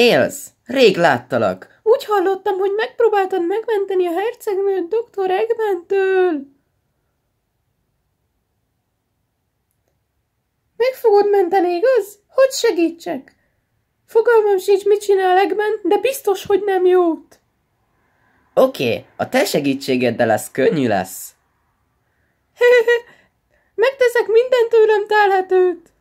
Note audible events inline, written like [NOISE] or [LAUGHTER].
Tails, rég láttalak. Úgy hallottam, hogy megpróbáltad megmenteni a hercegnőt doktor Egmentől. Meg fogod menteni, igaz? Hogy segítsek? Fogalmam sincs, mit csinál Egment, de biztos, hogy nem jót. Oké, okay, a te segítségeddel lesz könnyű lesz. [LAUGHS] Megteszek mindent tőlem telhetőt.